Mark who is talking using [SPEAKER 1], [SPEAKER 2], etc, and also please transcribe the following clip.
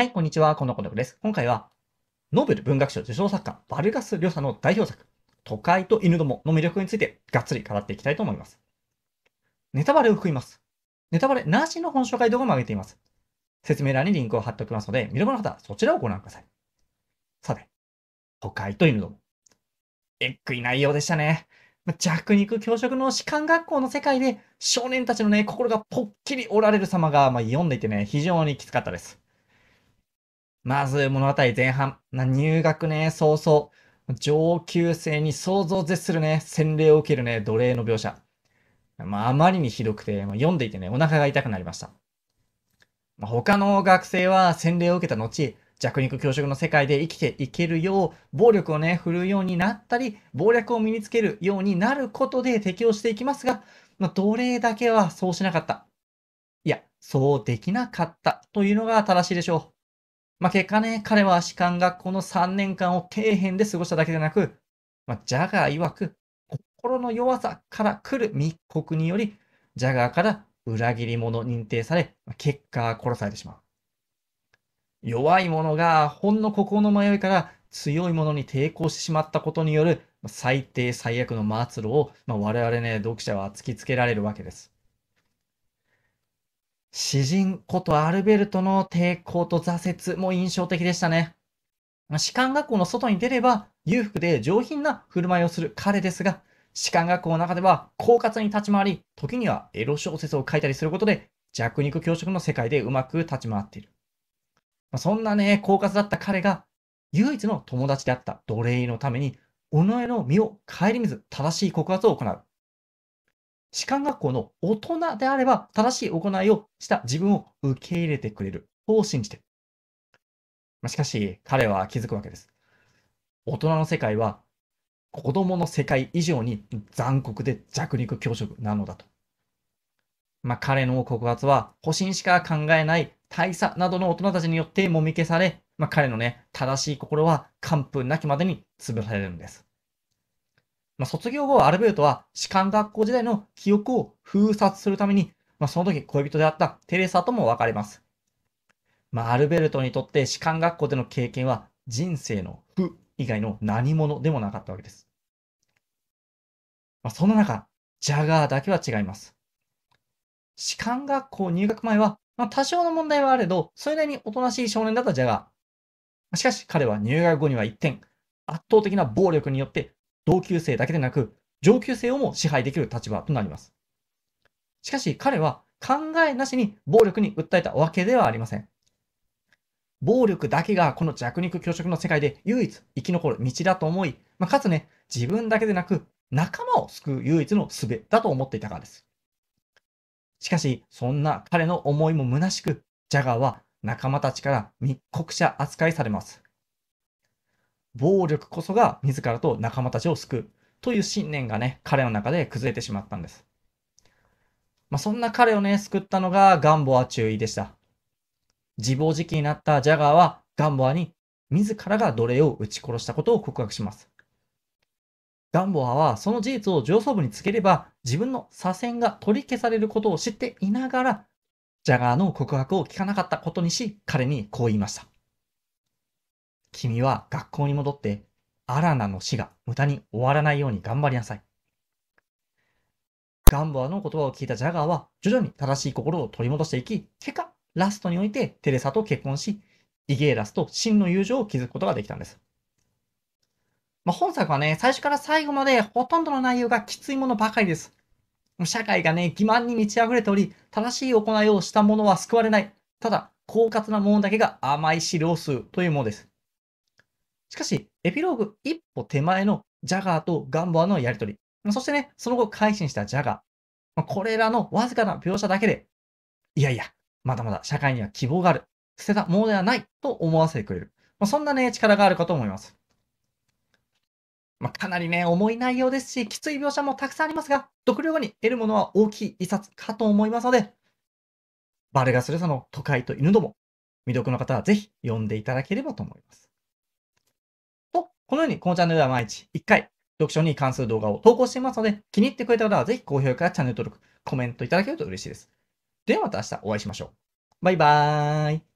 [SPEAKER 1] はい、こんにちは、このこのです。今回は、ノーベル文学賞受賞作家、バルガス・リョサの代表作、都会と犬どもの魅力について、がっつり語っていきたいと思います。ネタバレを含みます。ネタバレなしの本紹介動画も上げています。説明欄にリンクを貼っておきますので、見どころの方はそちらをご覧ください。さて、都会と犬ども。えっくい内容でしたね。弱肉強食の士官学校の世界で少年たちのね、心がぽっきり折られる様が、まあ、読んでいてね、非常にきつかったです。まず物語前半、入学ね、早々、上級生に想像を絶するね、洗礼を受けるね、奴隷の描写。まあ、あまりにひどくて、まあ、読んでいてね、お腹が痛くなりました。まあ、他の学生は洗礼を受けた後、弱肉強食の世界で生きていけるよう、暴力をね、振るうようになったり、暴力を身につけるようになることで適応していきますが、まあ、奴隷だけはそうしなかった。いや、そうできなかったというのが正しいでしょう。まあ、結果ね、彼は士官学校の3年間を底辺で過ごしただけでなく、まあ、ジャガー曰く、心の弱さから来る密告により、ジャガーから裏切り者認定され、結果殺されてしまう。弱い者がほんの心の迷いから強い者に抵抗してしまったことによる最低最悪の末路を、まあ、我々ね、読者は突きつけられるわけです。詩人ことアルベルトの抵抗と挫折も印象的でしたね。士官学校の外に出れば裕福で上品な振る舞いをする彼ですが、士官学校の中では狡猾に立ち回り、時にはエロ小説を書いたりすることで弱肉強食の世界でうまく立ち回っている。そんなね、狡猾だった彼が唯一の友達であった奴隷のために己の身を顧みず正しい告発を行う。士官学校の大人であれば正しい行いをした自分を受け入れてくれる。を信じてる。しかし、彼は気づくわけです。大人の世界は子供の世界以上に残酷で弱肉強食なのだと。まあ、彼の告発は、保身しか考えない大佐などの大人たちによってもみ消され、まあ、彼のね、正しい心は完封なきまでに潰されるんです。まあ、卒業後、アルベルトは士官学校時代の記憶を封殺するために、まあ、その時恋人であったテレサとも別れます。まあ、アルベルトにとって士官学校での経験は人生の負以外の何者でもなかったわけです。まあ、そんな中、ジャガーだけは違います。士官学校入学前は、まあ、多少の問題はあれど、それなりにおとなしい少年だったジャガー。しかし彼は入学後には一転、圧倒的な暴力によって同級生だけでなく、上級生をも支配できる立場となります。しかし彼は考えなしに暴力に訴えたわけではありません。暴力だけがこの弱肉強食の世界で唯一生き残る道だと思い、まあ、かつね、自分だけでなく仲間を救う唯一の術だと思っていたからです。しかし、そんな彼の思いも虚しく、ジャガーは仲間たちから密告者扱いされます。暴力こそが自らと仲間たちを救うという信念がね、彼の中で崩れてしまったんです。まあ、そんな彼をね、救ったのがガンボア中意でした。自暴自棄になったジャガーはガンボアに自らが奴隷を撃ち殺したことを告白します。ガンボアはその事実を上層部につければ自分の左遷が取り消されることを知っていながらジャガーの告白を聞かなかったことにし彼にこう言いました。君は学校に戻って、アラナの死が無駄に終わらないように頑張りなさい。ガンバーの言葉を聞いたジャガーは、徐々に正しい心を取り戻していき、結果、ラストにおいてテレサと結婚し、イゲーラスと真の友情を築くことができたんです。まあ、本作はね、最初から最後までほとんどの内容がきついものばかりです。社会がね、欺瞞に満ち溢れており、正しい行いをした者は救われない。ただ、狡猾な者だけが甘い資料数というものです。しかし、エピローグ一歩手前のジャガーとガンボアのやりとり、そしてね、その後改心したジャガー、これらのわずかな描写だけで、いやいや、まだまだ社会には希望がある、捨てたものではないと思わせてくれる、まそんなね、力があるかと思います。まあ、かなりね、重い内容ですし、きつい描写もたくさんありますが、読量後に得るものは大きい一冊かと思いますので、バルガスルサの都会と犬ども、未読の方はぜひ読んでいただければと思います。このようにこのチャンネルでは毎日1回読書に関する動画を投稿していますので、気に入ってくれた方はぜひ高評価チャンネル登録、コメントいただけると嬉しいです。ではまた明日お会いしましょう。バイバーイ。